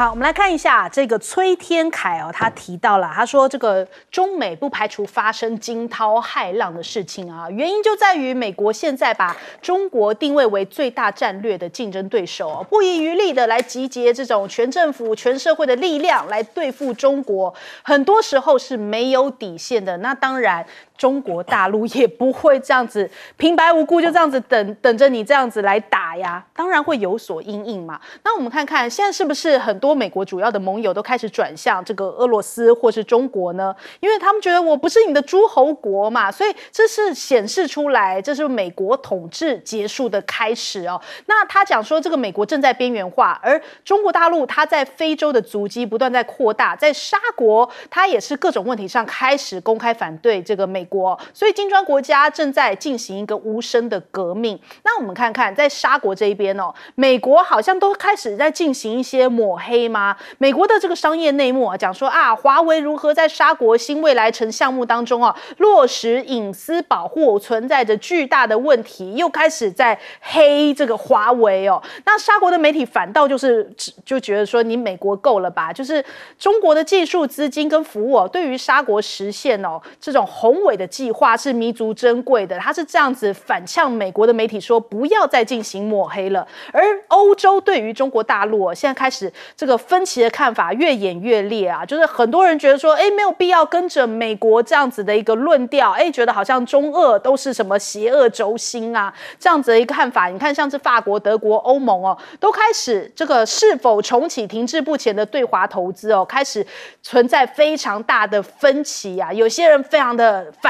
好，我们来看一下这个崔天凯哦，他提到了，他说这个中美不排除发生惊涛骇浪的事情啊，原因就在于美国现在把中国定位为最大战略的竞争对手，不遗余力的来集结这种全政府、全社会的力量来对付中国，很多时候是没有底线的。那当然。中国大陆也不会这样子平白无故就这样子等等着你这样子来打呀，当然会有所阴影嘛。那我们看看现在是不是很多美国主要的盟友都开始转向这个俄罗斯或是中国呢？因为他们觉得我不是你的诸侯国嘛，所以这是显示出来这是美国统治结束的开始哦。那他讲说这个美国正在边缘化，而中国大陆它在非洲的足迹不断在扩大，在沙国它也是各种问题上开始公开反对这个美。国，所以金砖国家正在进行一个无声的革命。那我们看看在沙国这一边哦，美国好像都开始在进行一些抹黑吗？美国的这个商业内幕啊，讲说啊，华为如何在沙国新未来城项目当中啊，落实隐私保护存在着巨大的问题，又开始在黑这个华为哦。那沙国的媒体反倒就是就觉得说，你美国够了吧？就是中国的技术、资金跟服务，对于沙国实现哦这种宏伟。的计划是弥足珍贵的，他是这样子反呛美国的媒体说，不要再进行抹黑了。而欧洲对于中国大陆现在开始这个分歧的看法越演越烈啊，就是很多人觉得说，哎，没有必要跟着美国这样子的一个论调，哎，觉得好像中俄都是什么邪恶轴心啊，这样子的一个看法。你看，像是法国、德国、欧盟哦，都开始这个是否重启停滞不前的对华投资哦，开始存在非常大的分歧啊。有些人非常的反。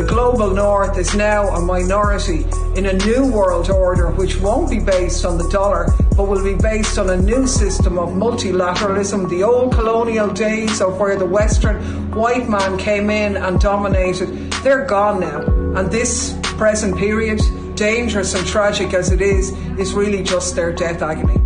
The global north is now a minority in a new world order which won't be based on the dollar but will be based on a new system of multilateralism, the old colonial days of where the Western white man came in and dominated. They're gone now. And this present period, dangerous and tragic as it is, is really just their death agony.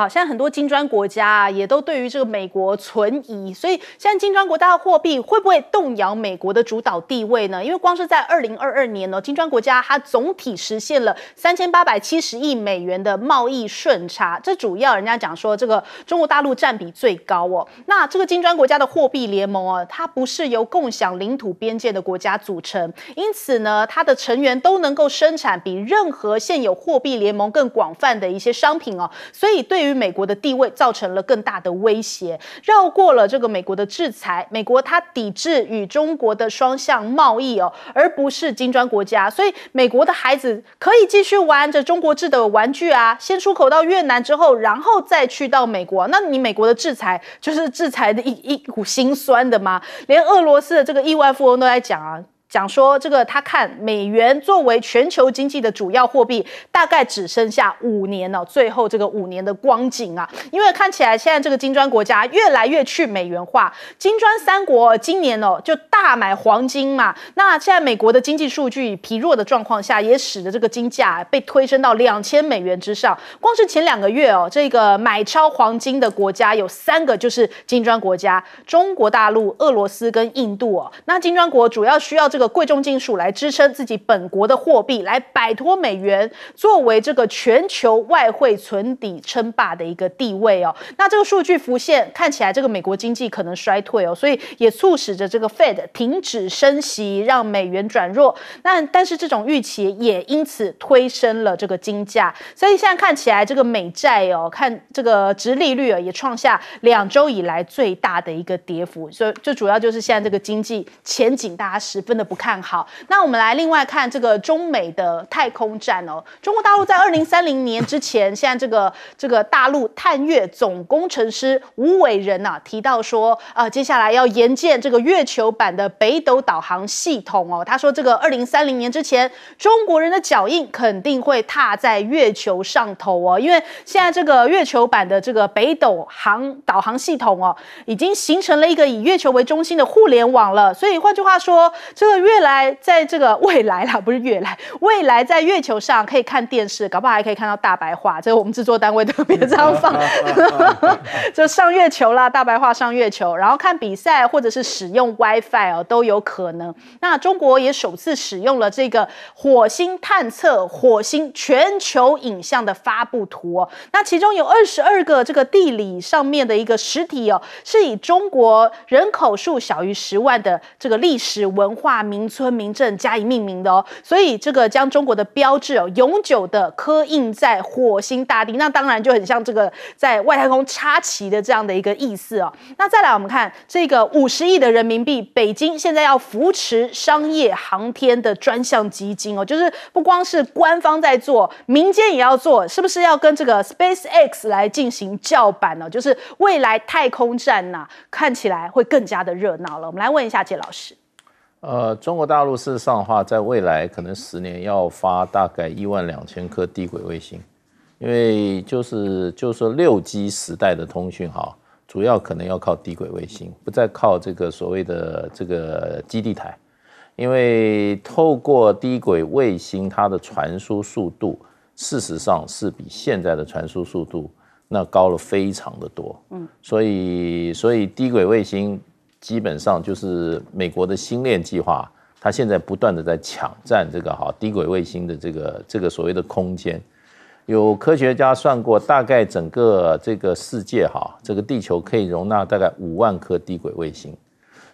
好，现在很多金砖国家啊，也都对于这个美国存疑，所以现在金砖国家的货币会不会动摇美国的主导地位呢？因为光是在二零二二年呢，金砖国家它总体实现了三千八百七十亿美元的贸易顺差，这主要人家讲说这个中国大陆占比最高哦。那这个金砖国家的货币联盟啊，它不是由共享领土边界的国家组成，因此呢，它的成员都能够生产比任何现有货币联盟更广泛的一些商品哦，所以对于美国的地位造成了更大的威胁，绕过了这个美国的制裁。美国它抵制与中国的双向贸易哦，而不是金砖国家。所以美国的孩子可以继续玩着中国制的玩具啊，先出口到越南之后，然后再去到美国。那你美国的制裁就是制裁的一一股心酸的吗？连俄罗斯的这个亿万富翁都在讲啊。讲说这个，他看美元作为全球经济的主要货币，大概只剩下五年了。最后这个五年的光景啊，因为看起来现在这个金砖国家越来越去美元化。金砖三国今年哦就大买黄金嘛。那现在美国的经济数据疲弱的状况下，也使得这个金价被推升到两千美元之上。光是前两个月哦，这个买超黄金的国家有三个，就是金砖国家：中国大陆、俄罗斯跟印度哦。那金砖国主要需要这。个贵重金属来支撑自己本国的货币，来摆脱美元作为这个全球外汇存底称霸的一个地位哦。那这个数据浮现，看起来这个美国经济可能衰退哦，所以也促使着这个 Fed 停止升息，让美元转弱。那但是这种预期也因此推升了这个金价。所以现在看起来这个美债哦，看这个值利率啊，也创下两周以来最大的一个跌幅。所以最主要就是现在这个经济前景，大家十分的。不看好。那我们来另外看这个中美的太空站哦。中国大陆在二零三零年之前，现在这个这个大陆探月总工程师吴伟仁呐提到说，啊，接下来要研建这个月球版的北斗导航系统哦。他说，这个二零三零年之前，中国人的脚印肯定会踏在月球上头哦。因为现在这个月球版的这个北斗航导航系统哦，已经形成了一个以月球为中心的互联网了。所以换句话说，这个。越来，在这个未来啦，不是越来，未来在月球上可以看电视，搞不好还可以看到大白话。这个我们制作单位特别这样放，就上月球啦，大白话上月球，然后看比赛或者是使用 WiFi 哦都有可能。那中国也首次使用了这个火星探测火星全球影像的发布图哦，那其中有二十二个这个地理上面的一个实体哦，是以中国人口数小于十万的这个历史文化。名村名镇加以命名的哦，所以这个将中国的标志哦永久的刻印在火星大地，那当然就很像这个在外太空插旗的这样的一个意思哦。那再来我们看这个五十亿的人民币，北京现在要扶持商业航天的专项基金哦，就是不光是官方在做，民间也要做，是不是要跟这个 SpaceX 来进行叫板呢？就是未来太空站呐，看起来会更加的热闹了。我们来问一下杰老师。呃，中国大陆事实上的话，在未来可能十年要发大概一万两千颗低轨卫星，因为就是就说六 G 时代的通讯哈，主要可能要靠低轨卫星，不再靠这个所谓的这个基地台，因为透过低轨卫星，它的传输速度事实上是比现在的传输速度那高了非常的多，嗯，所以所以低轨卫星。基本上就是美国的星链计划，它现在不断的在抢占这个哈低轨卫星的这个这个所谓的空间。有科学家算过，大概整个这个世界哈，这个地球可以容纳大概五万颗低轨卫星。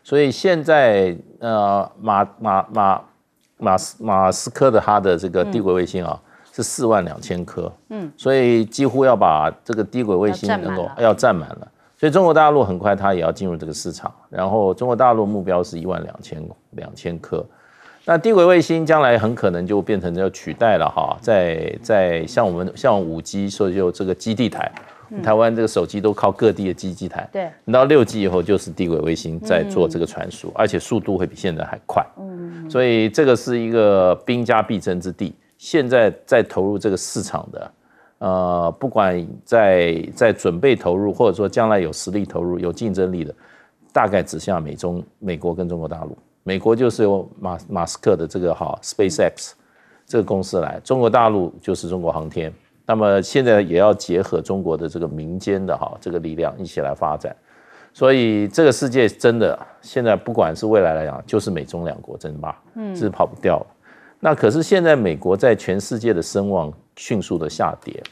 所以现在呃马马马马斯马斯科的他的这个低轨卫星啊是四万两千颗，嗯，所以几乎要把这个低轨卫星能够要占满了。所以中国大陆很快它也要进入这个市场，然后中国大陆目标是一万两千两千颗，那低轨卫星将来很可能就变成要取代了哈，在在像我们像五 G 说就这个基地台，台湾这个手机都靠各地的基地台，对，到六 G 以后就是低轨卫星在做这个传输，而且速度会比现在还快，嗯，所以这个是一个兵家必争之地，现在在投入这个市场的。呃，不管在在准备投入，或者说将来有实力投入、有竞争力的，大概指向美中，美国跟中国大陆。美国就是由马马斯克的这个哈 SpaceX 这个公司来，中国大陆就是中国航天。那么现在也要结合中国的这个民间的哈这个力量一起来发展。所以这个世界真的现在不管是未来来讲，就是美中两国争霸，嗯，是跑不掉了。那可是现在美国在全世界的声望迅速的下跌。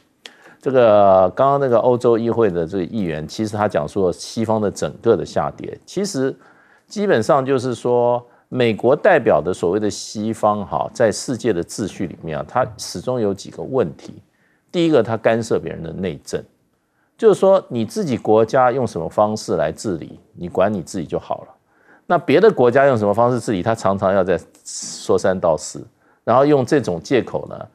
这个刚刚那个欧洲议会的这个议员，其实他讲说西方的整个的下跌，其实基本上就是说美国代表的所谓的西方哈，在世界的秩序里面啊，它始终有几个问题。第一个，它干涉别人的内政，就是说你自己国家用什么方式来治理，你管你自己就好了。那别的国家用什么方式治理，他常常要在说三道四，然后用这种借口呢，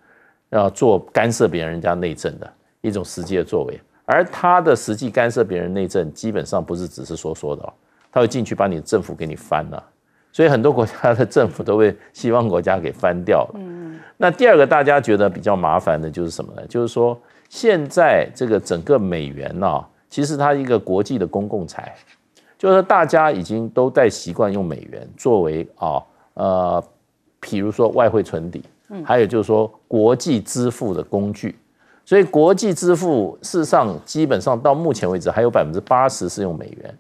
要做干涉别人家内政的。一种实际的作为，而他的实际干涉别人内政，基本上不是只是说说的，他会进去把你的政府给你翻了。所以很多国家的政府都被西方国家给翻掉了。那第二个大家觉得比较麻烦的就是什么呢？就是说现在这个整个美元呢，其实它一个国际的公共财，就是大家已经都在习惯用美元作为啊，呃，比如说外汇存底，还有就是说国际支付的工具。所以国际支付事实上基本上到目前为止还有百分之八十是用美元，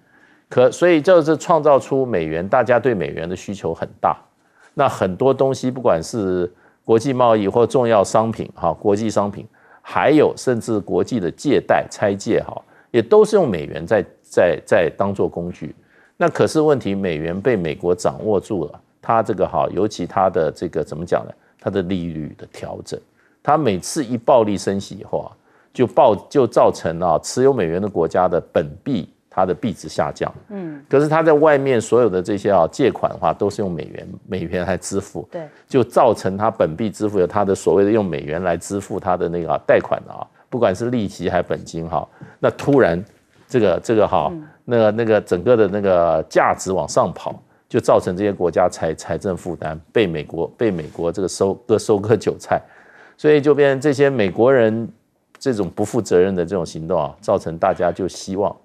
可所以就是创造出美元，大家对美元的需求很大。那很多东西，不管是国际贸易或重要商品哈，国际商品，还有甚至国际的借贷拆借哈，也都是用美元在在在当做工具。那可是问题，美元被美国掌握住了，它这个哈，尤其它的这个怎么讲呢？它的利率的调整。它每次一暴利升息以后啊，就暴就造成啊持有美元的国家的本币它的币值下降，嗯，可是它在外面所有的这些啊借款的话都是用美元美元来支付，对，就造成它本币支付有它的所谓的用美元来支付它的那个啊贷款的啊，不管是利息还是本金哈，那突然这个这个哈，那那个整个的那个价值往上跑，就造成这些国家财财政负担被美国被美国这个收割收割韭菜。所以就变这些美国人这种不负责任的这种行动啊，造成大家就希望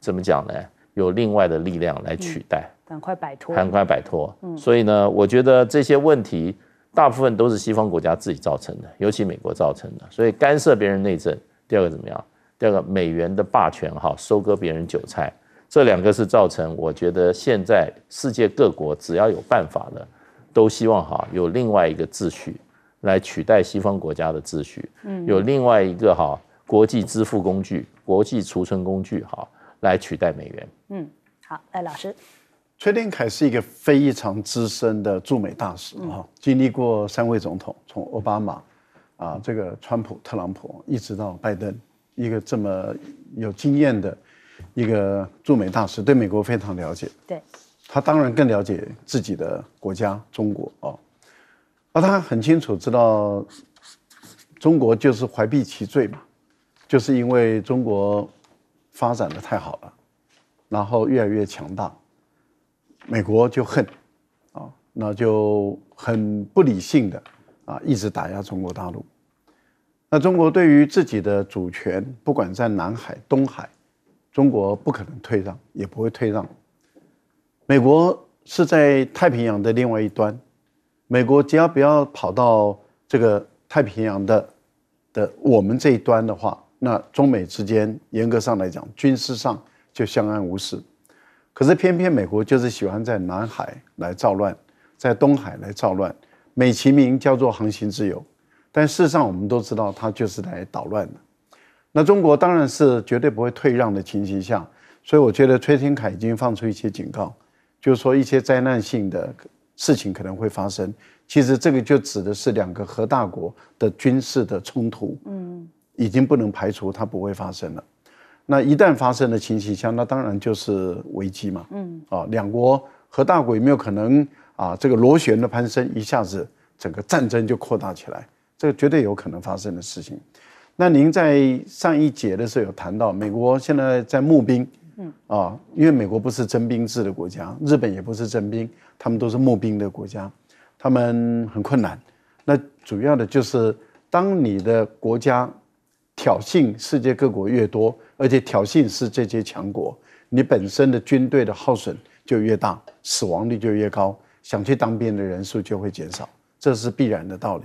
怎么讲呢？有另外的力量来取代，赶快摆脱，赶快摆脱。所以呢，我觉得这些问题大部分都是西方国家自己造成的，尤其美国造成的。所以干涉别人内政，第二个怎么样？第二个美元的霸权哈，收割别人韭菜，这两个是造成我觉得现在世界各国只要有办法的，都希望哈有另外一个秩序。来取代西方国家的秩序，嗯，有另外一个哈国际支付工具、国际储存工具哈来取代美元。嗯，好，哎，老师，崔天凯是一个非常资深的驻美大使啊，经历过三位总统，从奥巴马啊，这个川普、特朗普，一直到拜登，一个这么有经验的一个驻美大使，对美国非常了解。对，他当然更了解自己的国家中国啊。而他很清楚知道，中国就是怀璧其罪嘛，就是因为中国发展的太好了，然后越来越强大，美国就恨，啊，那就很不理性的啊，一直打压中国大陆。那中国对于自己的主权，不管在南海、东海，中国不可能退让，也不会退让。美国是在太平洋的另外一端。美国只要不要跑到这个太平洋的的我们这一端的话，那中美之间严格上来讲，军事上就相安无事。可是偏偏美国就是喜欢在南海来造乱，在东海来造乱，美其名叫做航行自由，但事实上我们都知道，它就是来捣乱的。那中国当然是绝对不会退让的情形下，所以我觉得崔天凯已经放出一些警告，就是说一些灾难性的。事情可能会发生，其实这个就指的是两个核大国的军事的冲突，嗯，已经不能排除它不会发生了。那一旦发生了情形下，那当然就是危机嘛，嗯，啊，两国核大国有没有可能啊，这个螺旋的攀升一下子整个战争就扩大起来，这个绝对有可能发生的事情。那您在上一节的时候有谈到，美国现在在募兵。啊，因为美国不是征兵制的国家，日本也不是征兵，他们都是募兵的国家，他们很困难。那主要的就是，当你的国家挑衅世界各国越多，而且挑衅是这些强国，你本身的军队的耗损就越大，死亡率就越高，想去当兵的人数就会减少，这是必然的道理。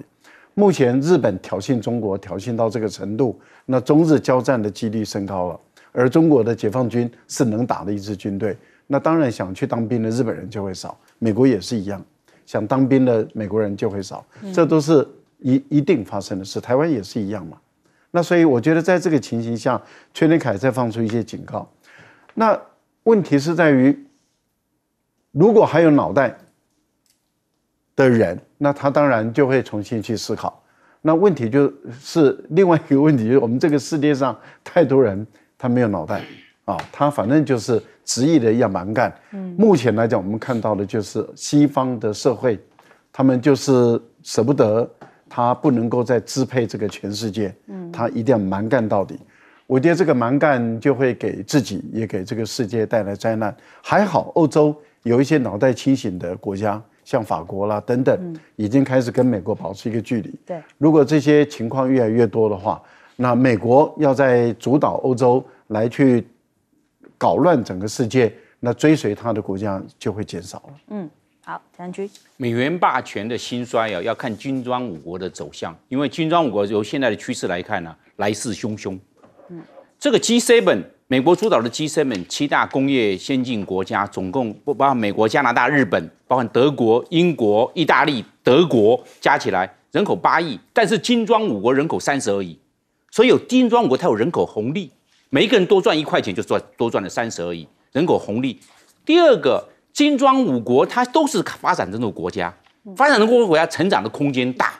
目前日本挑衅中国，挑衅到这个程度，那中日交战的几率升高了。而中国的解放军是能打的一支军队，那当然想去当兵的日本人就会少，美国也是一样，想当兵的美国人就会少，这都是一一定发生的事。台湾也是一样嘛，那所以我觉得在这个情形下，崔连凯再放出一些警告，那问题是在于，如果还有脑袋的人，那他当然就会重新去思考。那问题就是另外一个问题，我们这个世界上太多人。他没有脑袋，啊，他反正就是执意的要蛮干。嗯，目前来讲，我们看到的就是西方的社会，他们就是舍不得，他不能够再支配这个全世界，嗯，他一定要蛮干到底。我得这个蛮干就会给自己也给这个世界带来灾难。还好欧洲有一些脑袋清醒的国家，像法国啦等等，已经开始跟美国保持一个距离。对，如果这些情况越来越多的话。那美国要在主导欧洲来去搞乱整个世界，那追随他的国家就会减少了。嗯，好，陈军，美元霸权的兴衰啊，要看金装五国的走向，因为金装五国由现在的趋势来看呢，来势汹汹。嗯，这个 G Seven，美国主导的 G Seven，七大工业先进国家总共不包括美国、加拿大、日本，包括德国、英国、意大利、德国加起来人口八亿，但是金砖五国人口三十而已。所以，金砖五国它有人口红利，每一个人多赚一块钱，就赚多赚了三十而已。人口红利。第二个，金砖五国它都是发展中的国家，发展中国家成长的空间大。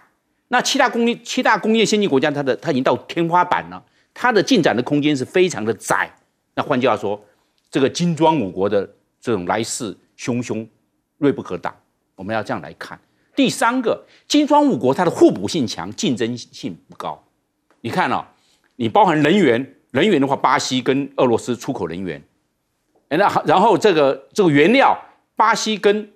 那七大工业七大工业先进国家，它的它已经到天花板了，它的进展的空间是非常的窄。那换句话说，这个金砖五国的这种来势汹汹、锐不可挡，我们要这样来看。第三个，金砖五国它的互补性强，竞争性不高。你看哦，你包含能源，能源的话，巴西跟俄罗斯出口能源，哎，那然后这个这个原料，巴西跟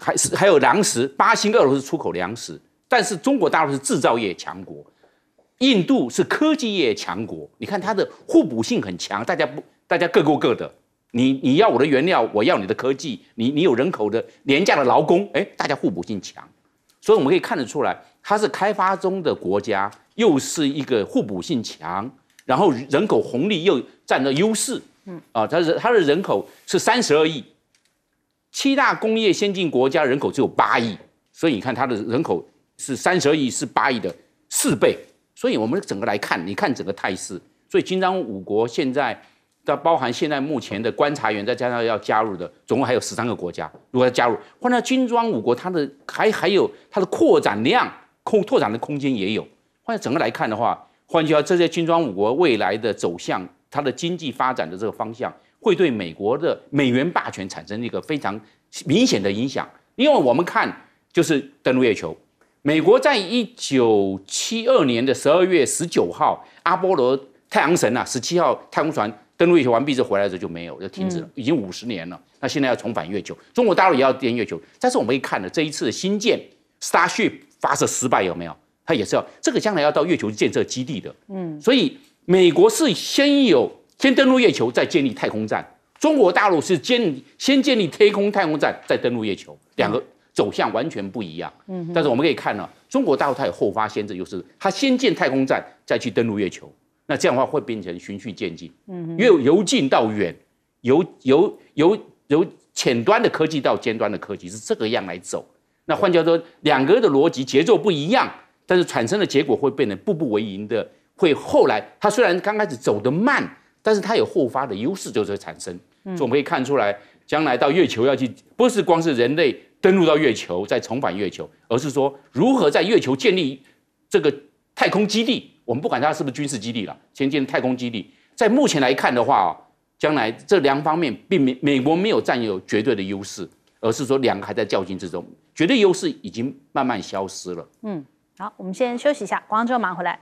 还是还有粮食，巴西、跟俄罗斯出口粮食，但是中国大陆是制造业强国，印度是科技业强国，你看它的互补性很强，大家不，大家各过各的，你你要我的原料，我要你的科技，你你有人口的廉价的劳工，哎，大家互补性强，所以我们可以看得出来。它是开发中的国家，又是一个互补性强，然后人口红利又占了优势。嗯啊，它是它的人口是三十二亿，七大工业先进国家人口只有八亿，所以你看它的人口是三十二亿是八亿的四倍。所以我们整个来看，你看整个态势，所以金砖五国现在，要包含现在目前的观察员，再加上要加入的，总共还有十三个国家如果要加入，换了金砖五国，它的还还有它的扩展量。空拓展的空间也有，换整个来看的话，换句话说，这些军装五国未来的走向，它的经济发展的这个方向，会对美国的美元霸权产生一个非常明显的影响。因为我们看就是登陆月球，美国在一九七二年的十二月十九号，阿波罗太阳神啊十七号太空船登陆月球完毕之后回来的时候就没有，就停止了，已经五十年了。那现在要重返月球，中国大陆也要登月球，但是我们看的这一次的新建 Starship。发射失败有没有？它也是要这个将来要到月球建设基地的。嗯，所以美国是先有先登陆月球，再建立太空站；中国大陆是建先建立太空太空站，再登陆月球。两个走向完全不一样。嗯，但是我们可以看到，中国大陆它有后发先至优势，它先建太空站，再去登陆月球。那这样的话会变成循序渐进，嗯，为由近到远，由由由由浅端的科技到尖端的科技是这个样来走。那换话说，两个的逻辑节奏不一样，但是产生的结果会变得步步为营的。会后来，它虽然刚开始走得慢，但是它有后发的优势，就是会产生。所以我们可以看出来，将来到月球要去，不是光是人类登陆到月球再重返月球，而是说如何在月球建立这个太空基地。我们不管它是不是军事基地了，先建太空基地。在目前来看的话啊，将来这两方面并没美国没有占有绝对的优势，而是说两个还在较劲之中。绝对优势已经慢慢消失了。嗯，好，我们先休息一下，光马忙回来。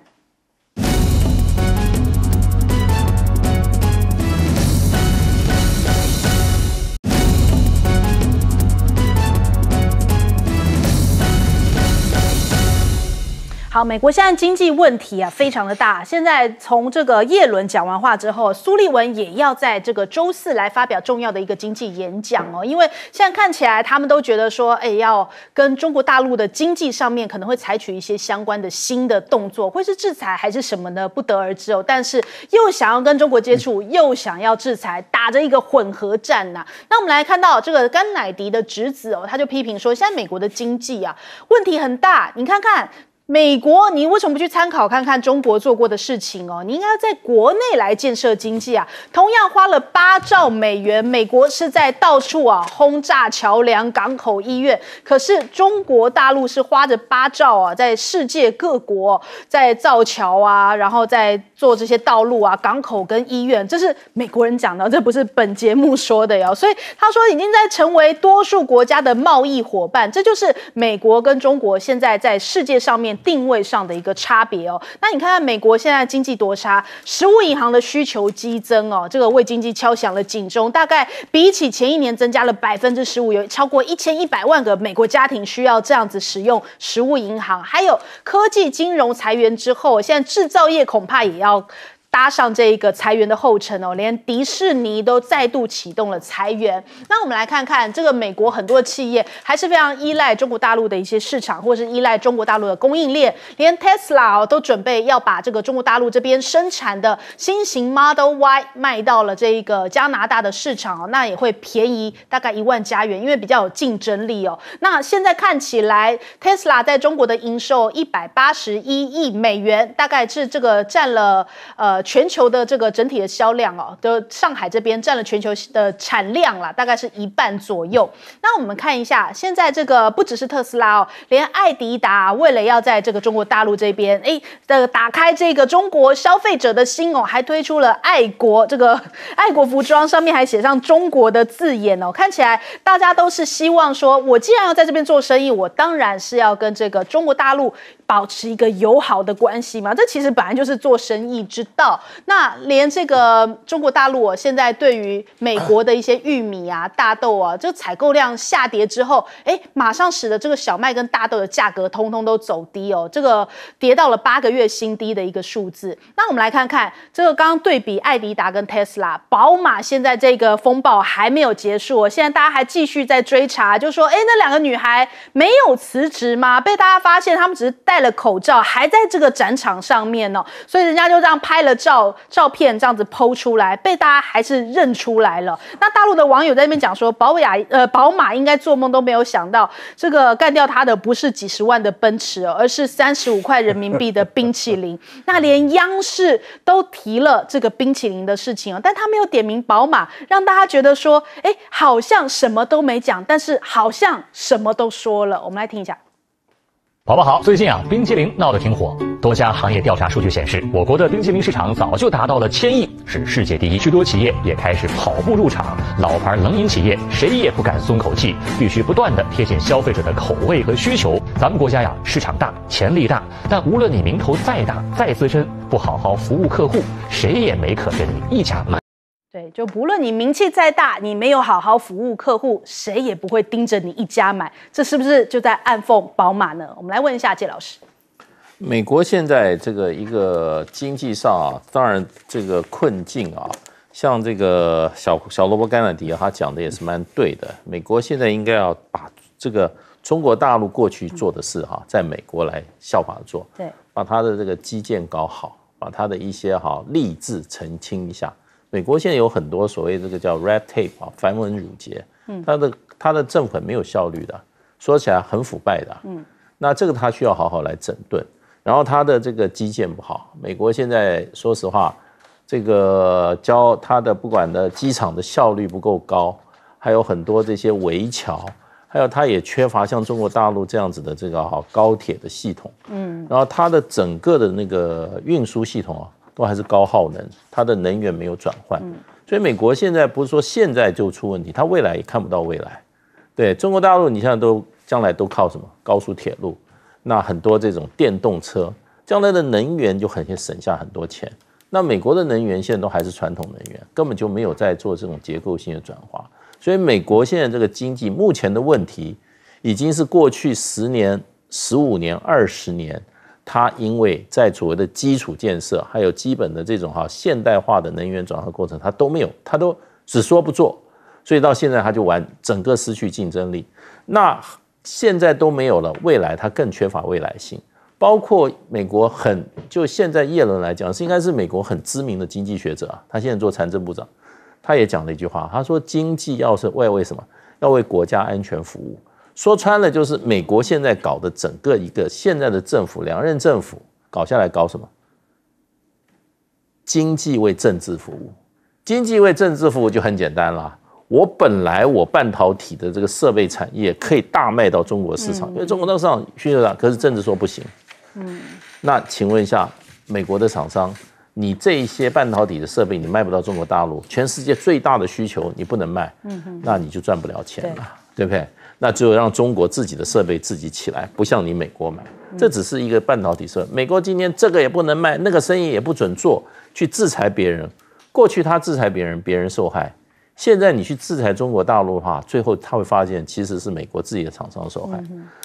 好，美国现在经济问题啊非常的大。现在从这个耶伦讲完话之后，苏利文也要在这个周四来发表重要的一个经济演讲哦。因为现在看起来，他们都觉得说，哎，要跟中国大陆的经济上面可能会采取一些相关的新的动作，会是制裁还是什么呢？不得而知哦。但是又想要跟中国接触，又想要制裁，打着一个混合战呐。那我们来看到这个甘乃迪的侄子哦，他就批评说，现在美国的经济啊问题很大，你看看。美国，你为什么不去参考看看中国做过的事情哦？你应该在国内来建设经济啊。同样花了八兆美元，美国是在到处啊轰炸桥梁、港口、医院，可是中国大陆是花着八兆啊，在世界各国在造桥啊，然后在做这些道路啊、港口跟医院。这是美国人讲的，这不是本节目说的哟。所以他说已经在成为多数国家的贸易伙伴，这就是美国跟中国现在在世界上面。定位上的一个差别哦，那你看看美国现在经济多差，实物银行的需求激增哦，这个为经济敲响了警钟，大概比起前一年增加了百分之十五，有超过一千一百万个美国家庭需要这样子使用实物银行，还有科技金融裁员之后，现在制造业恐怕也要。搭上这一个裁员的后尘哦，连迪士尼都再度启动了裁员。那我们来看看，这个美国很多企业还是非常依赖中国大陆的一些市场，或是依赖中国大陆的供应链。连 Tesla 哦，都准备要把这个中国大陆这边生产的新型 Model Y 卖到了这一个加拿大的市场哦，那也会便宜大概一万加元，因为比较有竞争力哦。那现在看起来，Tesla 在中国的营收一百八十一亿美元，大概是这个占了呃。全球的这个整体的销量哦，的上海这边占了全球的产量啦，大概是一半左右。那我们看一下，现在这个不只是特斯拉哦，连爱迪达为了要在这个中国大陆这边，哎，的打开这个中国消费者的心哦，还推出了爱国这个 爱国服装，上面还写上中国的字眼哦。看起来大家都是希望说，我既然要在这边做生意，我当然是要跟这个中国大陆。保持一个友好的关系嘛？这其实本来就是做生意之道。那连这个中国大陆现在对于美国的一些玉米啊、大豆啊，这采购量下跌之后，哎，马上使得这个小麦跟大豆的价格通通都走低哦。这个跌到了八个月新低的一个数字。那我们来看看这个刚刚对比，艾迪达跟 Tesla，宝马现在这个风暴还没有结束，现在大家还继续在追查，就说，哎，那两个女孩没有辞职吗？被大家发现，他们只是带。戴了口罩还在这个展场上面呢，所以人家就这样拍了照照片，这样子剖出来，被大家还是认出来了。那大陆的网友在那边讲说，保雅呃宝马应该做梦都没有想到，这个干掉他的不是几十万的奔驰哦，而是三十五块人民币的冰淇淋。那连央视都提了这个冰淇淋的事情哦，但他没有点名宝马，让大家觉得说，哎，好像什么都没讲，但是好像什么都说了。我们来听一下。好不好？最近啊，冰淇淋闹得挺火。多家行业调查数据显示，我国的冰淇淋市场早就达到了千亿，是世界第一。许多企业也开始跑步入场，老牌冷饮企业谁也不敢松口气，必须不断的贴近消费者的口味和需求。咱们国家呀，市场大，潜力大，但无论你名头再大、再资深，不好好服务客户，谁也没可跟你一家买。对，就不论你名气再大，你没有好好服务客户，谁也不会盯着你一家买。这是不是就在暗讽宝马呢？我们来问一下谢老师。美国现在这个一个经济上啊，当然这个困境啊，像这个小小萝卜甘纳迪啊，他讲的也是蛮对的。美国现在应该要把这个中国大陆过去做的事哈，在美国来效法做，对，把他的这个基建搞好，把他的一些哈励志澄清一下。美国现在有很多所谓这个叫 red tape 啊，繁文缛节，嗯，它的它的政府很没有效率的，说起来很腐败的，嗯，那这个它需要好好来整顿。然后它的这个基建不好，美国现在说实话，这个交它的不管的机场的效率不够高，还有很多这些围桥，还有它也缺乏像中国大陆这样子的这个好高铁的系统，嗯，然后它的整个的那个运输系统啊。都还是高耗能，它的能源没有转换，所以美国现在不是说现在就出问题，它未来也看不到未来。对中国大陆，你像都将来都靠什么高速铁路，那很多这种电动车，将来的能源就很省下很多钱。那美国的能源现在都还是传统能源，根本就没有在做这种结构性的转化，所以美国现在这个经济目前的问题，已经是过去十年、十五年、二十年。它因为在所谓的基础建设，还有基本的这种哈现代化的能源转换过程，它都没有，它都只说不做，所以到现在它就完整个失去竞争力。那现在都没有了，未来它更缺乏未来性。包括美国很就现在耶伦来讲是应该是美国很知名的经济学者啊，他现在做财政部长，他也讲了一句话，他说经济要是为为什么要为国家安全服务。说穿了，就是美国现在搞的整个一个现在的政府两任政府搞下来搞什么？经济为政治服务，经济为政治服务就很简单了。我本来我半导体的这个设备产业可以大卖到中国市场，因为中国市场需求大，可是政治说不行。嗯。那请问一下，美国的厂商，你这一些半导体的设备你卖不到中国大陆，全世界最大的需求你不能卖，嗯哼，那你就赚不了钱了，对不对？那只有让中国自己的设备自己起来，不像你美国买，这只是一个半导体设备。美国今天这个也不能卖，那个生意也不准做，去制裁别人。过去他制裁别人，别人受害；现在你去制裁中国大陆的话，最后他会发现其实是美国自己的厂商受害。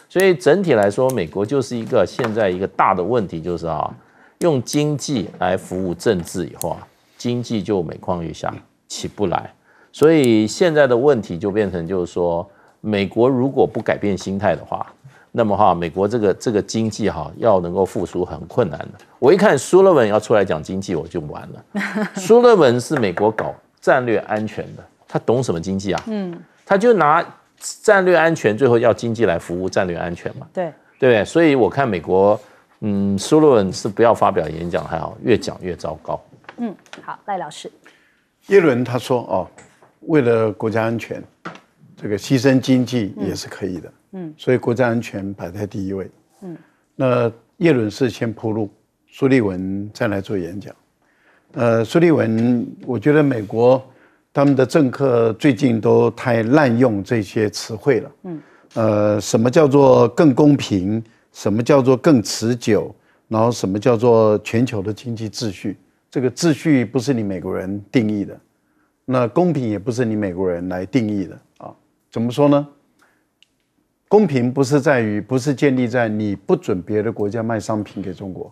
所以整体来说，美国就是一个现在一个大的问题，就是啊，用经济来服务政治以后啊，经济就每况愈下，起不来。所以现在的问题就变成就是说。美国如果不改变心态的话，那么哈，美国这个这个经济哈要能够复苏很困难的。我一看苏勒文要出来讲经济，我就完了。苏勒文是美国搞战略安全的，他懂什么经济啊？嗯，他就拿战略安全，最后要经济来服务战略安全嘛？对对所以我看美国，嗯，苏勒文是不要发表演讲还好，越讲越糟糕。嗯，好，赖老师，耶伦他说哦，为了国家安全。这个牺牲经济也是可以的，嗯，所以国家安全摆在第一位，嗯，那叶伦是先铺路，苏立文再来做演讲，呃，苏立文，我觉得美国他们的政客最近都太滥用这些词汇了，嗯，呃，什么叫做更公平，什么叫做更持久，然后什么叫做全球的经济秩序，这个秩序不是你美国人定义的，那公平也不是你美国人来定义的。怎么说呢？公平不是在于，不是建立在你不准别的国家卖商品给中国，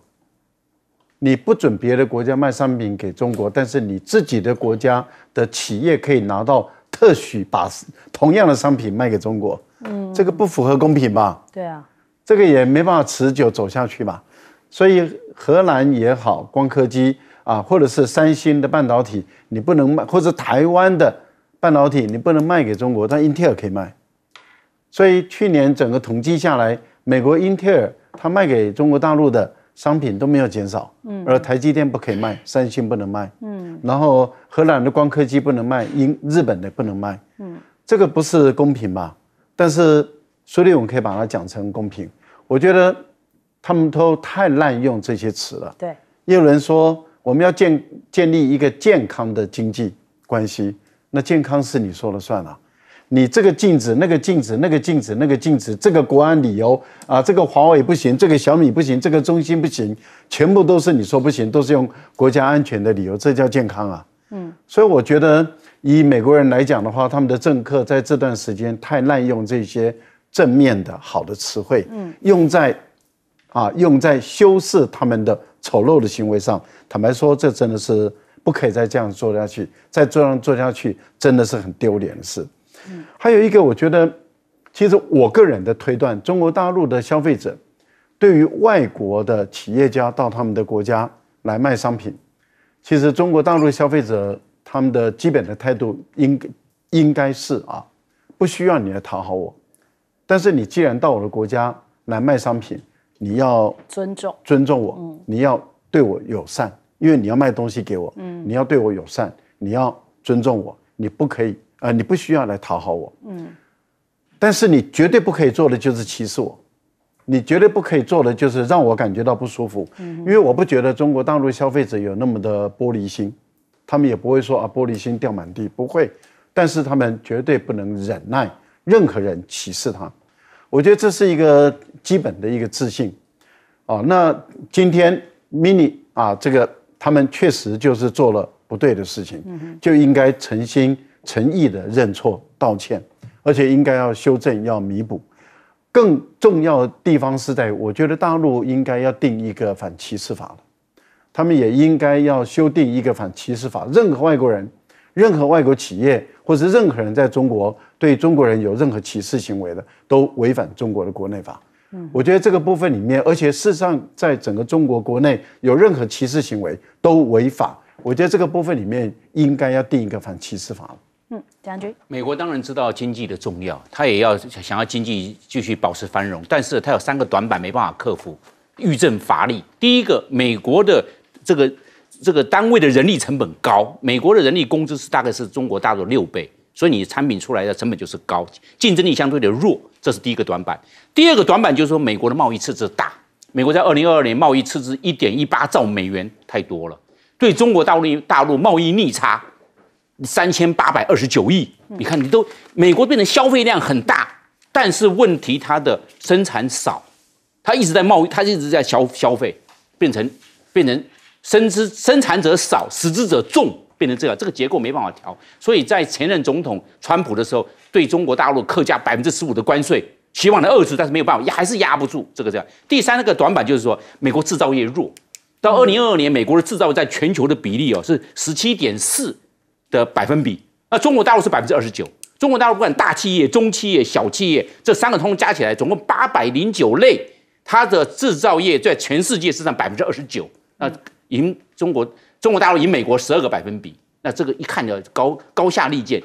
你不准别的国家卖商品给中国，但是你自己的国家的企业可以拿到特许，把同样的商品卖给中国，嗯，这个不符合公平吧？对啊，这个也没办法持久走下去吧。所以荷兰也好，光刻机啊，或者是三星的半导体，你不能卖，或者台湾的。半导体你不能卖给中国，但英特尔可以卖，所以去年整个统计下来，美国英特尔它卖给中国大陆的商品都没有减少，嗯，而台积电不可以卖，三星不能卖，嗯，然后荷兰的光刻机不能卖，英日本的不能卖，嗯，这个不是公平吧？但是所以我们可以把它讲成公平，我觉得他们都太滥用这些词了，对，也有人说我们要建建立一个健康的经济关系。那健康是你说了算了，你这个禁止那个禁止那个禁止那个禁止，这个国安理由啊，这个华为不行，这个小米不行，这个中兴不行，全部都是你说不行，都是用国家安全的理由，这叫健康啊？嗯，所以我觉得以美国人来讲的话，他们的政客在这段时间太滥用这些正面的好的词汇，嗯，用在，啊，用在修饰他们的丑陋的行为上，坦白说，这真的是。不可以再这样做下去，再这样做下去真的是很丢脸的事。嗯，还有一个，我觉得，其实我个人的推断，中国大陆的消费者对于外国的企业家到他们的国家来卖商品，其实中国大陆消费者他们的基本的态度应应该是啊，不需要你来讨好我，但是你既然到我的国家来卖商品，你要尊重尊重我，嗯，你要对我友善。因为你要卖东西给我，嗯，你要对我友善，你要尊重我，你不可以啊，你不需要来讨好我，嗯，但是你绝对不可以做的就是歧视我，你绝对不可以做的就是让我感觉到不舒服，嗯，因为我不觉得中国大陆消费者有那么的玻璃心，他们也不会说啊玻璃心掉满地，不会，但是他们绝对不能忍耐任何人歧视他，我觉得这是一个基本的一个自信，啊，那今天 mini 啊这个。他们确实就是做了不对的事情，就应该诚心诚意的认错道歉，而且应该要修正、要弥补。更重要的地方是在，我觉得大陆应该要定一个反歧视法了。他们也应该要修订一个反歧视法。任何外国人、任何外国企业或者任何人在中国对中国人有任何歧视行为的，都违反中国的国内法。我觉得这个部分里面，而且事实上，在整个中国国内有任何歧视行为都违法。我觉得这个部分里面应该要定一个反歧视法。嗯，将军，美国当然知道经济的重要，他也要想要经济继续保持繁荣，但是他有三个短板没办法克服，遇政乏力。第一个，美国的这个这个单位的人力成本高，美国的人力工资是大概是中国大陆六倍，所以你产品出来的成本就是高，竞争力相对的弱。这是第一个短板，第二个短板就是说，美国的贸易赤字大。美国在二零二二年贸易赤字一点一八兆美元，太多了，对中国大陆大陆贸易逆差三千八百二十九亿。你看，你都美国变成消费量很大，但是问题它的生产少，它一直在贸易，它一直在消消费，变成变成生之生产者少，死之者众。变成这样，这个结构没办法调，所以在前任总统川普的时候，对中国大陆客价百分之十五的关税，希望能遏制，但是没有办法，压，还是压不住这个这样。第三个短板就是说，美国制造业弱，到二零二二年，美国的制造业在全球的比例哦是十七点四的百分比，那中国大陆是百分之二十九。中国大陆不管大企业、中企业、小企业，这三个通加起来总共八百零九类，它的制造业在全世界是占百分之二十九，那赢中国。中国大陆赢美国十二个百分比，那这个一看就高高下立见。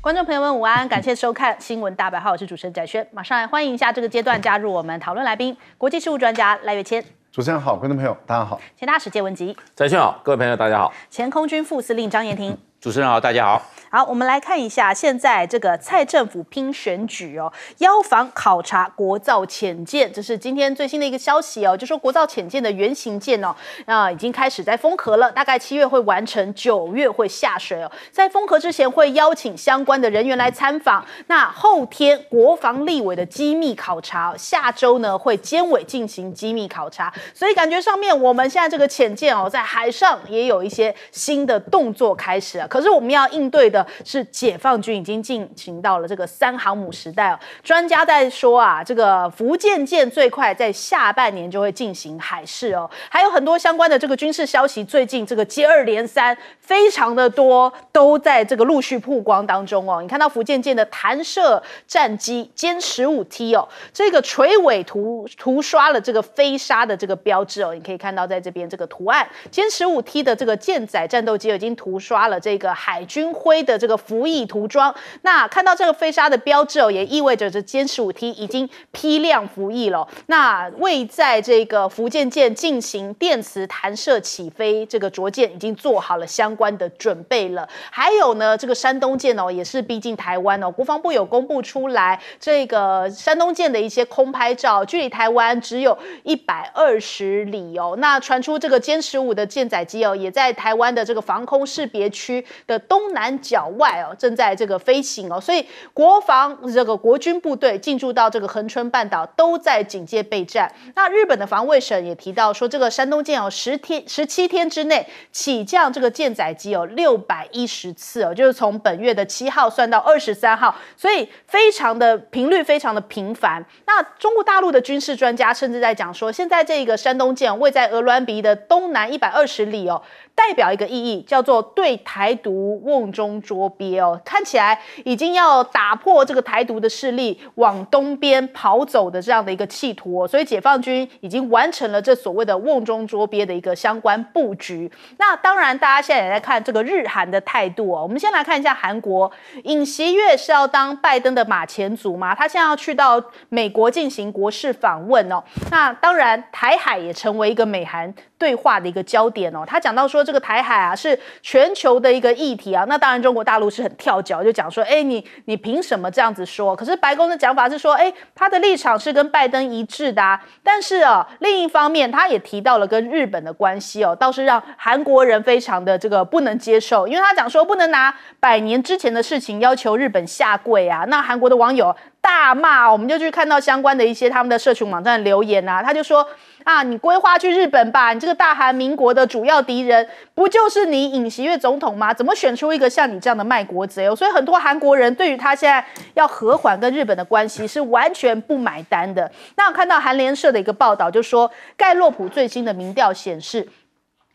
观众朋友们，午安，感谢收看《新闻大白号》，我是主持人翟轩。马上来欢迎一下这个阶段加入我们讨论来宾：国际事务专家赖月谦。主持人好，观众朋友大家好。前大使谢文吉。翟轩好，各位朋友大家好。前空军副司令张延廷。主持人好，大家好。好，我们来看一下现在这个蔡政府拼选举哦，邀访考察国造潜舰，这是今天最新的一个消息哦。就说国造潜舰的原型舰哦，那已经开始在封壳了，大概七月会完成，九月会下水哦。在封壳之前会邀请相关的人员来参访，那后天国防立委的机密考察，下周呢会监委进行机密考察，所以感觉上面我们现在这个潜舰哦，在海上也有一些新的动作开始了。可是我们要应对的是，解放军已经进行到了这个三航母时代哦。专家在说啊，这个福建舰最快在下半年就会进行海试哦。还有很多相关的这个军事消息，最近这个接二连三，非常的多，都在这个陆续曝光当中哦。你看到福建舰的弹射战机歼十五 T 哦，这个垂尾涂涂刷了这个飞鲨的这个标志哦，你可以看到在这边这个图案，歼十五 T 的这个舰载战斗机已经涂刷了这。这个海军灰的这个服役涂装，那看到这个飞沙的标志哦，也意味着这歼十五 T 已经批量服役了。那为在这个福建舰进行电磁弹射起飞，这个着舰已经做好了相关的准备了。还有呢，这个山东舰哦，也是逼近台湾哦。国防部有公布出来这个山东舰的一些空拍照，距离台湾只有一百二十里哦。那传出这个歼十五的舰载机哦，也在台湾的这个防空识别区。的东南角外哦，正在这个飞行哦，所以国防这个国军部队进驻到这个横春半岛，都在警戒备战。那日本的防卫省也提到说，这个山东舰哦，十天十七天之内起降这个舰载机有六百一十次哦，就是从本月的七号算到二十三号，所以非常的频率非常的频繁。那中国大陆的军事专家甚至在讲说，现在这个山东舰位在俄銮比的东南一百二十里哦，代表一个意义，叫做对台。独瓮中捉鳖哦，看起来已经要打破这个台独的势力往东边跑走的这样的一个企图哦，所以解放军已经完成了这所谓的瓮中捉鳖的一个相关布局。那当然，大家现在也在看这个日韩的态度哦。我们先来看一下韩国尹锡月是要当拜登的马前卒吗？他现在要去到美国进行国事访问哦。那当然，台海也成为一个美韩。对话的一个焦点哦，他讲到说这个台海啊是全球的一个议题啊，那当然中国大陆是很跳脚，就讲说，哎，你你凭什么这样子说？可是白宫的讲法是说，哎，他的立场是跟拜登一致的啊。但是啊，另一方面他也提到了跟日本的关系哦，倒是让韩国人非常的这个不能接受，因为他讲说不能拿百年之前的事情要求日本下跪啊。那韩国的网友大骂，我们就去看到相关的一些他们的社群网站留言呐，他就说。啊！你规划去日本吧，你这个大韩民国的主要敌人不就是你尹锡悦总统吗？怎么选出一个像你这样的卖国贼所以很多韩国人对于他现在要和缓跟日本的关系是完全不买单的。那我看到韩联社的一个报道，就说盖洛普最新的民调显示，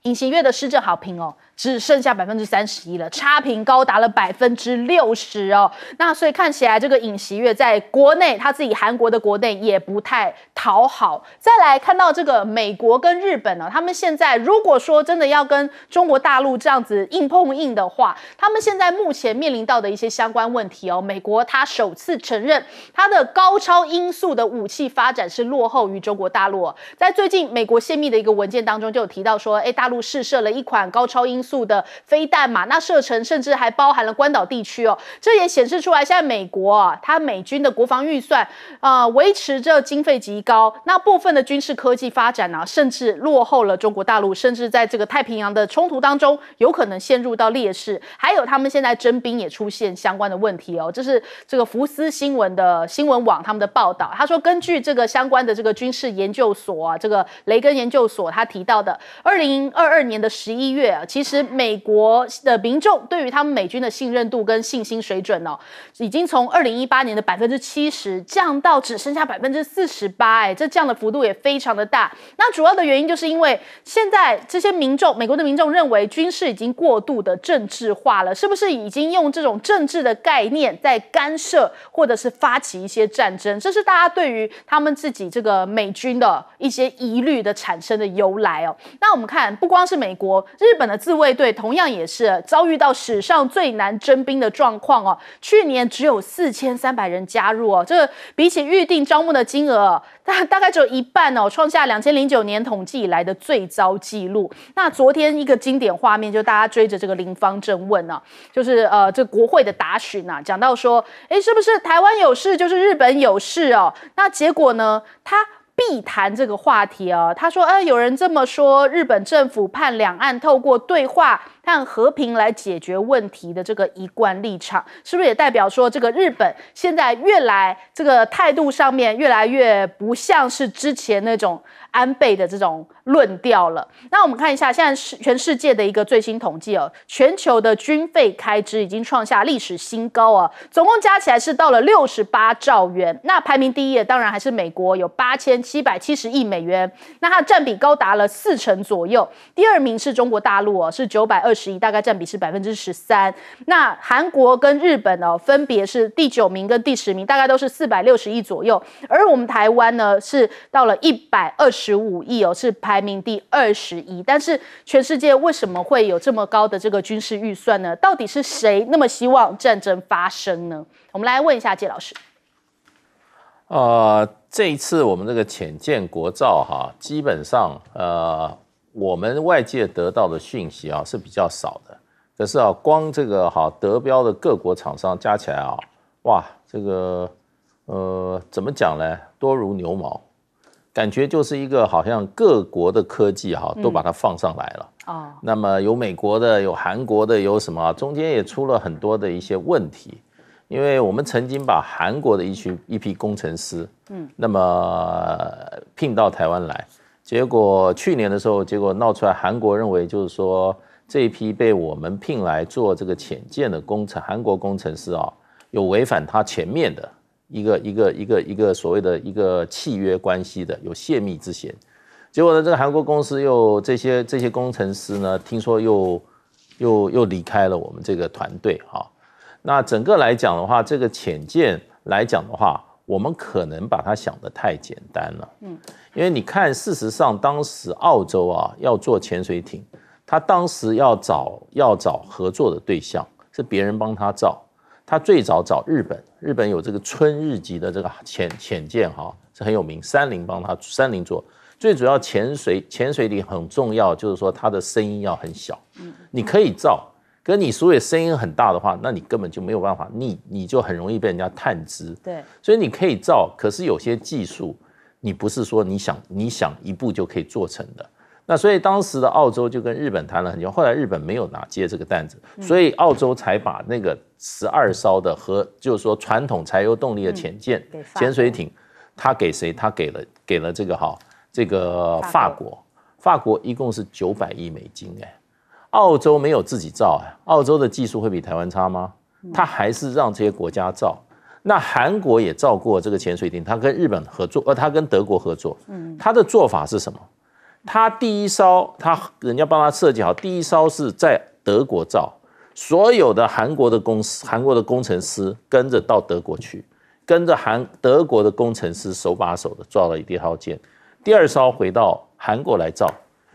尹锡悦的施政好评哦。只剩下百分之三十一了，差评高达了百分之六十哦。那所以看起来这个尹锡悦在国内他自己韩国的国内也不太讨好。再来看到这个美国跟日本呢，他们现在如果说真的要跟中国大陆这样子硬碰硬的话，他们现在目前面临到的一些相关问题哦。美国他首次承认他的高超音速的武器发展是落后于中国大陆。在最近美国泄密的一个文件当中就有提到说，哎，大陆试射了一款高超音。速的飞弹嘛，那射程甚至还包含了关岛地区哦，这也显示出来，现在美国啊，它美军的国防预算啊，维持着经费极高，那部分的军事科技发展呢，甚至落后了中国大陆，甚至在这个太平洋的冲突当中，有可能陷入到劣势。还有他们现在征兵也出现相关的问题哦，这是这个福斯新闻的新闻网他们的报道，他说，根据这个相关的这个军事研究所啊，这个雷根研究所，他提到的二零二二年的十一月，啊，其实。美国的民众对于他们美军的信任度跟信心水准哦，已经从二零一八年的百分之七十降到只剩下百分之四十八，哎，这降的幅度也非常的大。那主要的原因就是因为现在这些民众，美国的民众认为军事已经过度的政治化了，是不是已经用这种政治的概念在干涉或者是发起一些战争？这是大家对于他们自己这个美军的一些疑虑的产生的由来哦。那我们看，不光是美国，日本的自卫。对，同样也是遭遇到史上最难征兵的状况哦。去年只有四千三百人加入哦，这比起预定招募的金额，大大概只有一半哦，创下两千零九年统计以来的最糟纪录。那昨天一个经典画面，就大家追着这个林芳正问呢，就是呃，这国会的答询呐，讲到说，哎，是不是台湾有事就是日本有事哦？那结果呢，他。必谈这个话题哦，他说，呃，有人这么说，日本政府判两岸透过对话看和平来解决问题的这个一贯立场，是不是也代表说，这个日本现在越来这个态度上面越来越不像是之前那种安倍的这种？论调了，那我们看一下现在是全世界的一个最新统计哦，全球的军费开支已经创下历史新高啊，总共加起来是到了六十八兆元。那排名第一的当然还是美国，有八千七百七十亿美元，那它占比高达了四成左右。第二名是中国大陆哦，是九百二十亿，大概占比是百分之十三。那韩国跟日本哦，分别是第九名跟第十名，大概都是四百六十亿左右。而我们台湾呢，是到了一百二十五亿哦，是排。排名第二十一，但是全世界为什么会有这么高的这个军事预算呢？到底是谁那么希望战争发生呢？我们来问一下谢老师。呃，这一次我们这个浅见国造哈，基本上呃，我们外界得到的讯息啊是比较少的。可是啊，光这个哈德标的各国厂商加起来啊，哇，这个呃怎么讲呢？多如牛毛。感觉就是一个好像各国的科技哈都把它放上来了哦，那么有美国的，有韩国的，有什么中间也出了很多的一些问题。因为我们曾经把韩国的一群一批工程师，嗯，那么聘到台湾来，结果去年的时候，结果闹出来韩国认为就是说这一批被我们聘来做这个潜舰的工程，韩国工程师啊有违反他前面的。一个一个一个一个所谓的一个契约关系的有泄密之嫌，结果呢，这个韩国公司又这些这些工程师呢，听说又又又离开了我们这个团队哈。那整个来讲的话，这个浅见来讲的话，我们可能把它想得太简单了。嗯，因为你看，事实上当时澳洲啊要做潜水艇，他当时要找要找合作的对象是别人帮他造。他最早找日本，日本有这个春日级的这个潜潜舰哈，是很有名。三菱帮他，三菱做最主要潜水潜水艇很重要，就是说它的声音要很小。嗯，你可以造，可你所有声音很大的话，那你根本就没有办法，你你就很容易被人家探知。对，所以你可以造，可是有些技术，你不是说你想你想一步就可以做成的。那所以当时的澳洲就跟日本谈了很久，后来日本没有拿接这个担子，所以澳洲才把那个十二艘的和就是说传统柴油动力的潜舰、潜水艇，他给谁？他给了给了这个哈这个法国，法国一共是九百亿美金哎，澳洲没有自己造哎，澳洲的技术会比台湾差吗？他还是让这些国家造。那韩国也造过这个潜水艇，他跟日本合作，呃，他跟德国合作，嗯，他的做法是什么？他第一艘，他人家帮他设计好，第一艘是在德国造，所有的韩国的公司、韩国的工程师跟着到德国去，跟着韩德国的工程师手把手的造了一套件。第二艘回到韩国来造，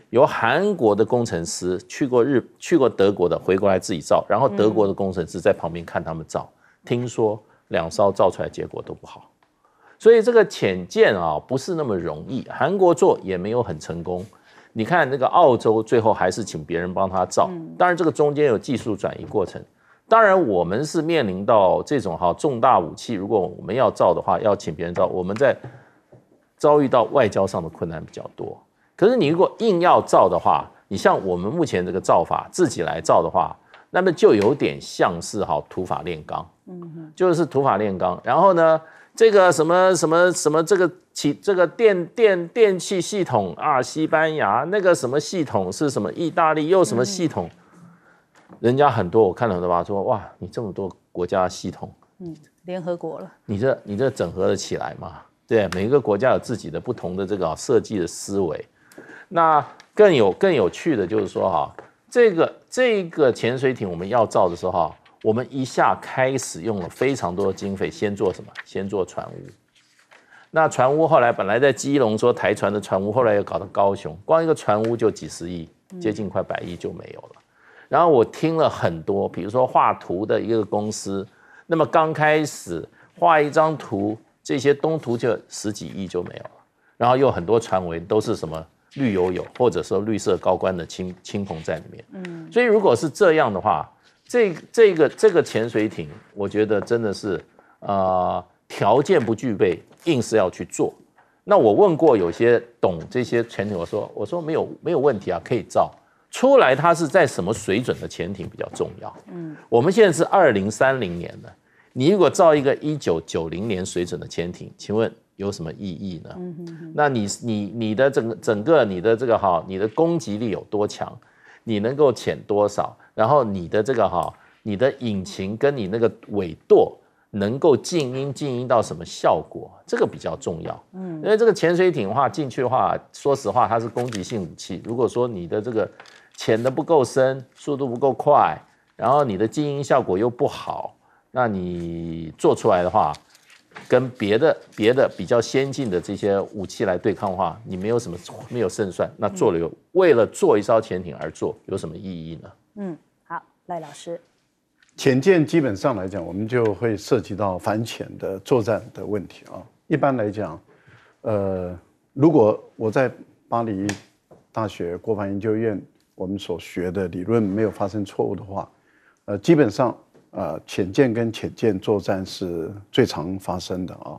由韩国的工程师去过日、去过德国的，回过来自己造，然后德国的工程师在旁边看他们造。听说两艘造出来结果都不好。所以这个潜舰啊不是那么容易，韩国做也没有很成功。你看那个澳洲最后还是请别人帮他造，当然这个中间有技术转移过程。当然我们是面临到这种哈重大武器，如果我们要造的话，要请别人造，我们在遭遇到外交上的困难比较多。可是你如果硬要造的话，你像我们目前这个造法自己来造的话，那么就有点像是哈土法炼钢，嗯哼，就是土法炼钢。然后呢？这个什么什么什么这个气这个电电电气系统啊，西班牙那个什么系统是什么？意大利又什么系统？人家很多，我看到的吧？说哇，你这么多国家系统，嗯，联合国了。你这你这整合的起来吗？对，每一个国家有自己的不同的这个设计的思维。那更有更有趣的就是说哈，这个这个潜水艇我们要造的时候哈。我们一下开始用了非常多的经费，先做什么？先做船坞。那船坞后来本来在基隆说台船的船坞，后来又搞到高雄，光一个船坞就几十亿，接近快百亿就没有了。然后我听了很多，比如说画图的一个公司，那么刚开始画一张图，这些东图就十几亿就没有了。然后又很多传闻都是什么绿油油，或者说绿色高官的亲亲朋在里面。嗯，所以如果是这样的话。这这个这个潜水艇，我觉得真的是，呃，条件不具备，硬是要去做。那我问过有些懂这些潜艇，我说我说没有没有问题啊，可以造出来。它是在什么水准的潜艇比较重要？嗯，我们现在是二零三零年的，你如果造一个一九九零年水准的潜艇，请问有什么意义呢？嗯嗯。那你你你的整个整个你的这个哈，你的攻击力有多强？你能够潜多少？然后你的这个哈，你的引擎跟你那个尾舵能够静音，静音到什么效果？这个比较重要。嗯，因为这个潜水艇的话进去的话，说实话它是攻击性武器。如果说你的这个潜的不够深，速度不够快，然后你的静音效果又不好，那你做出来的话，跟别的别的比较先进的这些武器来对抗的话，你没有什么没有胜算。那做了为了做一艘潜艇而做，有什么意义呢？嗯。赖老师，潜舰基本上来讲，我们就会涉及到反潜的作战的问题啊。一般来讲，呃，如果我在巴黎大学国防研究院，我们所学的理论没有发生错误的话，呃，基本上呃，潜舰跟潜舰作战是最常发生的啊。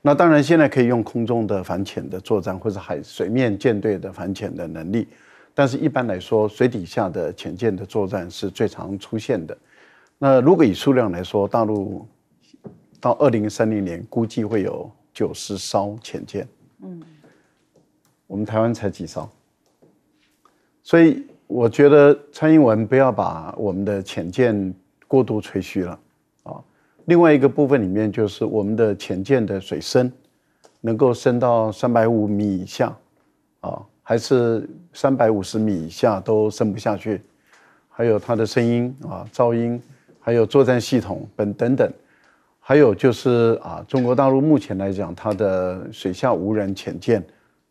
那当然，现在可以用空中的反潜的作战，或者海水面舰队的反潜的能力。但是一般来说，水底下的潜舰的作战是最常出现的。那如果以数量来说，大陆到二零三零年估计会有九十艘潜舰。嗯，我们台湾才几艘，所以我觉得蔡英文不要把我们的潜舰过度吹嘘了啊。另外一个部分里面就是我们的潜舰的水深能够深到三百五米以下啊。还是三百五十米以下都升不下去，还有它的声音啊、噪音，还有作战系统等等等，还有就是啊，中国大陆目前来讲，它的水下无人潜舰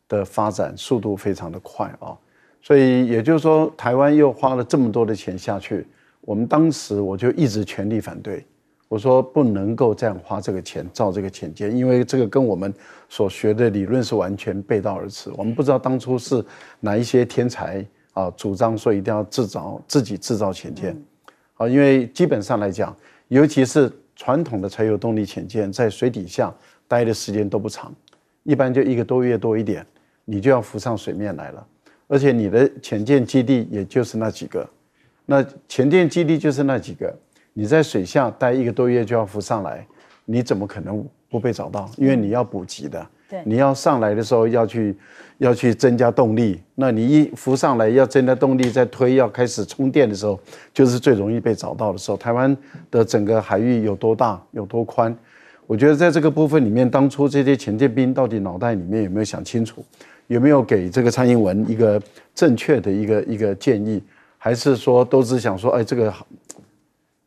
的发展速度非常的快啊，所以也就是说，台湾又花了这么多的钱下去，我们当时我就一直全力反对。我说不能够这样花这个钱造这个潜舰，因为这个跟我们所学的理论是完全背道而驰。我们不知道当初是哪一些天才啊主张说一定要制造自己制造潜舰。啊，因为基本上来讲，尤其是传统的柴油动力潜舰在水底下待的时间都不长，一般就一个多月多一点，你就要浮上水面来了。而且你的潜舰基地也就是那几个，那潜舰基地就是那几个。你在水下待一个多月就要浮上来，你怎么可能不被找到？因为你要补给的，你要上来的时候要去要去增加动力，那你一浮上来要增加动力再推要开始充电的时候，就是最容易被找到的时候。台湾的整个海域有多大，有多宽？我觉得在这个部分里面，当初这些前舰兵到底脑袋里面有没有想清楚，有没有给这个蔡英文一个正确的一个一个建议，还是说都只想说，哎，这个。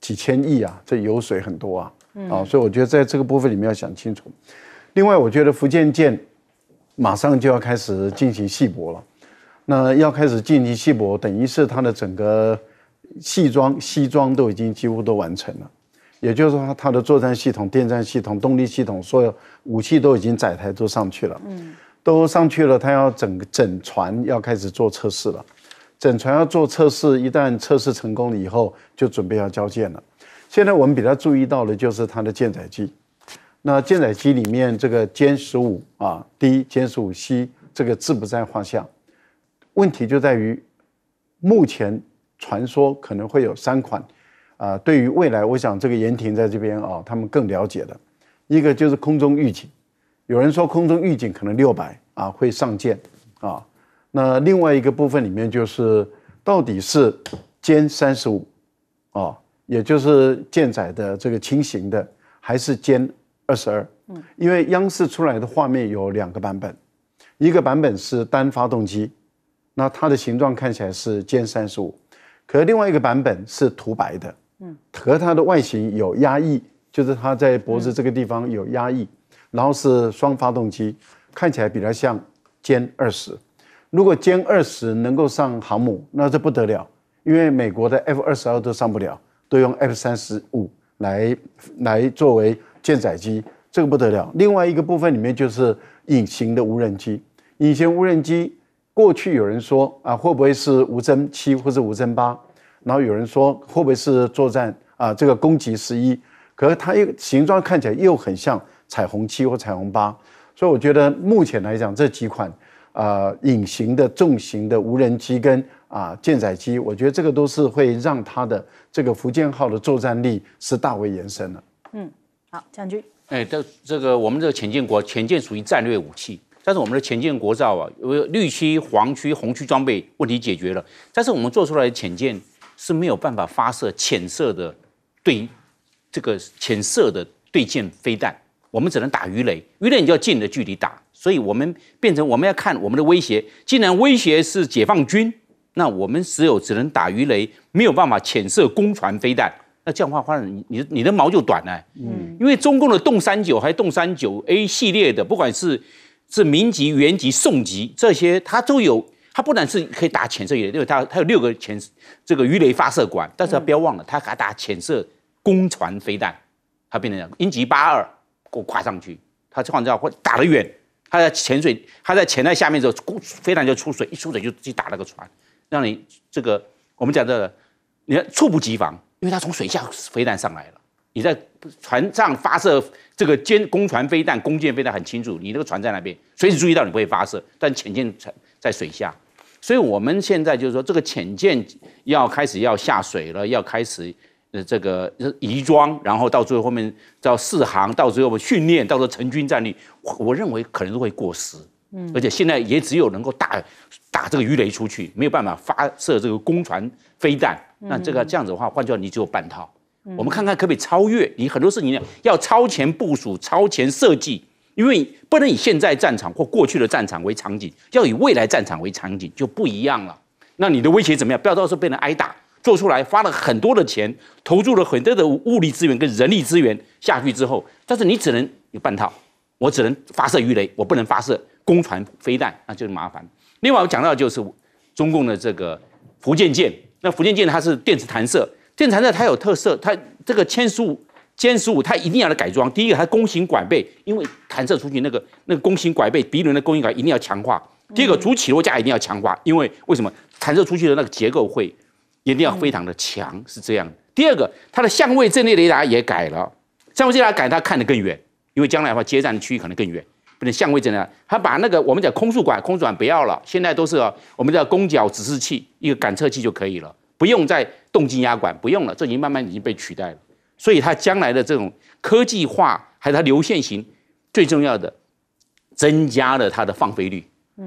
几千亿啊，这油水很多啊，啊，所以我觉得在这个部分里面要想清楚。另外，我觉得福建舰马上就要开始进行细搏了，那要开始进行细搏，等于是它的整个系装、西装都已经几乎都完成了，也就是说，它的作战系统、电站系统、动力系统、所有武器都已经载台都上去了，嗯，都上去了，它要整整船要开始做测试了。整船要做测试，一旦测试成功了以后，就准备要交舰了。现在我们比较注意到的就是它的舰载机，那舰载机里面这个歼十五啊，第一歼十五 C 这个字不在话下。问题就在于，目前传说可能会有三款，啊，对于未来，我想这个延亭在这边啊，他们更了解的，一个就是空中预警，有人说空中预警可能六百啊会上舰啊。那另外一个部分里面就是到底是歼三十五啊，也就是舰载的这个轻型的，还是歼二十二？嗯，因为央视出来的画面有两个版本，一个版本是单发动机，那它的形状看起来是歼三十五，可另外一个版本是涂白的，嗯，和它的外形有压抑，就是它在脖子这个地方有压抑，然后是双发动机，看起来比较像歼二十。如果歼二十能够上航母，那这不得了，因为美国的 F 二十二都上不了，都用 F 三十五来来作为舰载机，这个不得了。另外一个部分里面就是隐形的无人机，隐形无人机过去有人说啊会不会是无侦七或者无侦八，然后有人说会不会是作战啊这个攻击十一，可是它一个形状看起来又很像彩虹七或彩虹八，所以我觉得目前来讲这几款。呃，隐形的重型的无人机跟啊舰载机，我觉得这个都是会让它的这个福建号的作战力是大为延伸的。嗯，好，将军。哎，这这个我们这个潜舰国潜舰属于战略武器，但是我们的潜舰国造啊，有绿区、黄区、红区装备问题解决了，但是我们做出来的潜舰是没有办法发射浅射的对这个浅射的对舰飞弹，我们只能打鱼雷，鱼雷你就要近的距离打。所以，我们变成我们要看我们的威胁。既然威胁是解放军，那我们只有只能打鱼雷，没有办法潜射攻船飞弹。那这样的话，换你，你你的毛就短了。嗯，因为中共的洞三九还洞三九 A 系列的，不管是是民级、原级、宋级这些，它都有，它不但是可以打潜射鱼雷，因为它它有六个潜这个鱼雷发射管，但是它不要忘了，它还打潜射攻船飞弹，它变成英级八二给我挂上去，它这样会打得远。他在潜水，他在潜在下面之后，飞弹就出水，一出水就去打那个船，让你这个我们讲的，你看猝不及防，因为他从水下飞弹上来了，你在船上发射这个舰攻船飞弹、弓箭飞弹很清楚，你那个船在那边随时注意到你不会发射，但潜舰在在水下，所以我们现在就是说，这个潜舰要开始要下水了，要开始。这个仪装，然后到最后后面到四航，到最后我们训练，到时候成军战力，我认为可能都会过时。嗯，而且现在也只有能够打打这个鱼雷出去，没有办法发射这个攻船飞弹。那这个这样子的话，换话你只有半套。我们看看可不可以超越？你很多事情要超前部署、超前设计，因为不能以现在战场或过去的战场为场景，要以未来战场为场景就不一样了。那你的威胁怎么样？不要到时候被人挨打。做出来花了很多的钱，投入了很多的物力资源跟人力资源下去之后，但是你只能有半套，我只能发射鱼雷，我不能发射攻船飞弹，那就是麻烦。另外我讲到就是中共的这个福建舰，那福建舰它是电磁弹射，电磁弹射它有特色，它这个歼十五歼十五它一定要来改装。第一个，它弓形拐背，因为弹射出去那个那个弓形拐背鼻轮的弓形拐一定要强化。第二个，主起落架一定要强化，因为为什么弹射出去的那个结构会？一定要非常的强，是这样第二个，它的相位阵列雷达也改了，相位雷达改它看得更远，因为将来的话，接站的区域可能更远。不能相位阵列，它把那个我们讲空速管、空转不要了，现在都是我们叫公角指示器，一个感测器就可以了，不用再动静压管，不用了，这已经慢慢已经被取代了。所以它将来的这种科技化，还有它流线型，最重要的增加了它的放飞率，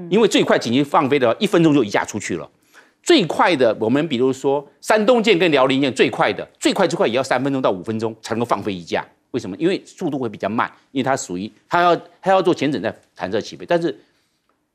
因为最快紧急放飞的话，一分钟就一架出去了。最快的，我们比如说山东舰跟辽宁舰最快的，最快最快也要三分钟到五分钟才能够放飞一架。为什么？因为速度会比较慢，因为它属于它要它要做前整再弹射起飞。但是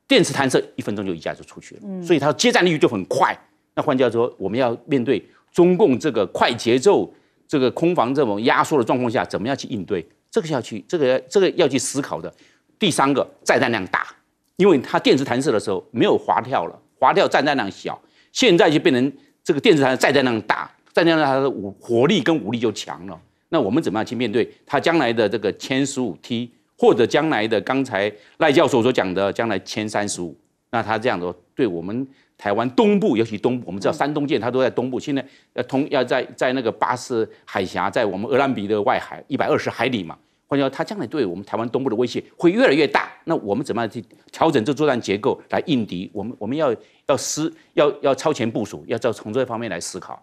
电磁弹射一分钟就一架就出去了，所以它接战力就很快。那换句话说，我们要面对中共这个快节奏、这个空防这种压缩的状况下，怎么样去应对？这个要去这个这个要去思考的。第三个，载弹量大，因为它电池弹射的时候没有滑跳了，滑跳载弹量小。现在就变成这个电视台再在那样大，再加上它的武火力跟武力就强了。那我们怎么样去面对它将来的这个前十五梯，或者将来的刚才赖教授所讲的将来前三十五？那它这样说，对我们台湾东部，尤其东，我们知道山东舰它都在东部，现在要通要在在那个巴士海峡，在我们鹅兰比的外海一百二十海里嘛。换句话说，他将来对我们台湾东部的威胁会越来越大。那我们怎么样去调整这作战结构来应敌？我们我们要。要思，要要超前部署，要照从这方面来思考。